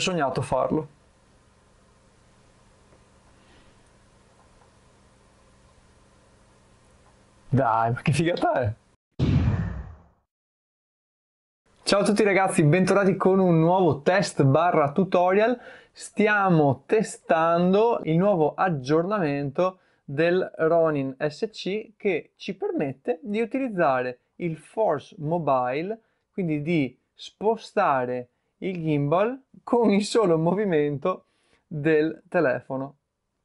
sognato farlo. Dai, ma che figata è! Ciao a tutti ragazzi, bentornati con un nuovo test barra tutorial. Stiamo testando il nuovo aggiornamento del Ronin SC che ci permette di utilizzare il Force Mobile, quindi di spostare il gimbal con il solo movimento del telefono.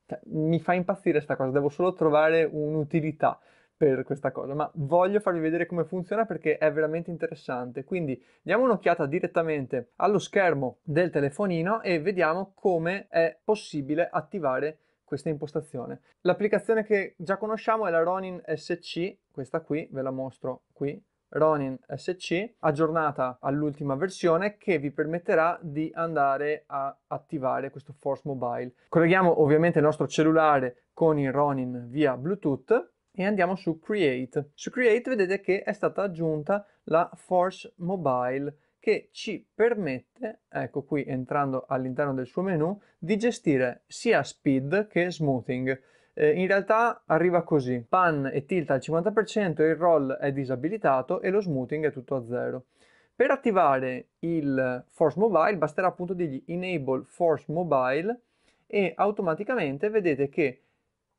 Cioè, mi fa impazzire questa cosa, devo solo trovare un'utilità per questa cosa, ma voglio farvi vedere come funziona perché è veramente interessante. Quindi diamo un'occhiata direttamente allo schermo del telefonino e vediamo come è possibile attivare questa impostazione. L'applicazione che già conosciamo è la Ronin SC, questa qui, ve la mostro qui, Ronin SC aggiornata all'ultima versione che vi permetterà di andare a attivare questo Force Mobile. Colleghiamo ovviamente il nostro cellulare con il Ronin via Bluetooth e andiamo su Create. Su Create vedete che è stata aggiunta la Force Mobile che ci permette, ecco qui entrando all'interno del suo menu, di gestire sia speed che smoothing. Eh, in realtà arriva così, pan e tilt al 50%, il roll è disabilitato e lo smoothing è tutto a zero. Per attivare il Force Mobile basterà appunto dirgli Enable Force Mobile e automaticamente vedete che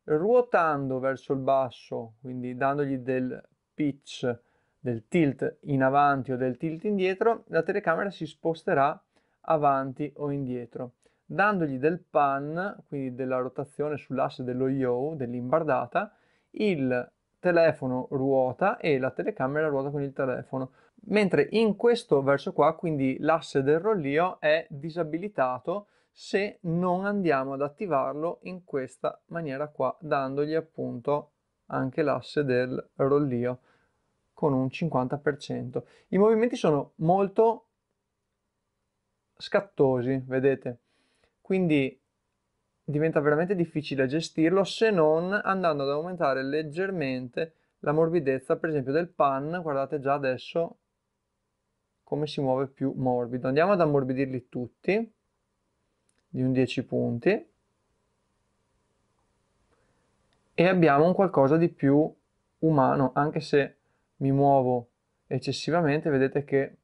ruotando verso il basso, quindi dandogli del pitch, del tilt in avanti o del tilt indietro, la telecamera si sposterà avanti o indietro dandogli del pan, quindi della rotazione sull'asse dello yo, dell'imbardata, il telefono ruota e la telecamera ruota con il telefono. Mentre in questo verso qua, quindi l'asse del rollio è disabilitato se non andiamo ad attivarlo in questa maniera qua, dandogli appunto anche l'asse del rollio con un 50%. I movimenti sono molto scattosi, vedete? quindi diventa veramente difficile gestirlo se non andando ad aumentare leggermente la morbidezza per esempio del pan guardate già adesso come si muove più morbido andiamo ad ammorbidirli tutti di un 10 punti e abbiamo un qualcosa di più umano anche se mi muovo eccessivamente vedete che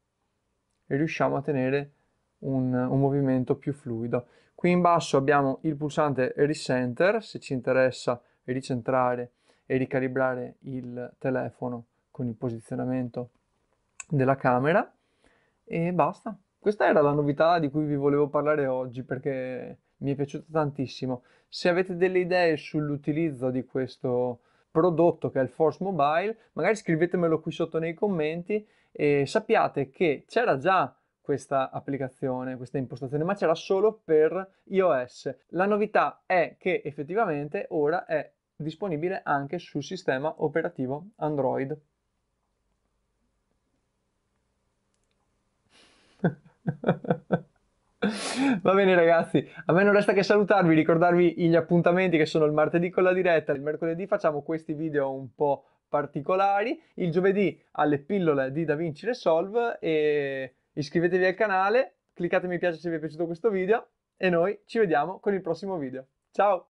riusciamo a tenere un, un movimento più fluido Qui in basso abbiamo il pulsante Recenter, se ci interessa ricentrare e ricalibrare il telefono con il posizionamento della camera e basta. Questa era la novità di cui vi volevo parlare oggi perché mi è piaciuta tantissimo. Se avete delle idee sull'utilizzo di questo prodotto che è il Force Mobile, magari scrivetemelo qui sotto nei commenti e sappiate che c'era già questa applicazione, questa impostazione, ma c'era solo per iOS. La novità è che effettivamente ora è disponibile anche sul sistema operativo Android. Va bene ragazzi, a me non resta che salutarvi, ricordarvi gli appuntamenti che sono il martedì con la diretta, il mercoledì facciamo questi video un po' particolari, il giovedì alle pillole di DaVinci Resolve e Iscrivetevi al canale, cliccate mi piace se vi è piaciuto questo video e noi ci vediamo con il prossimo video. Ciao!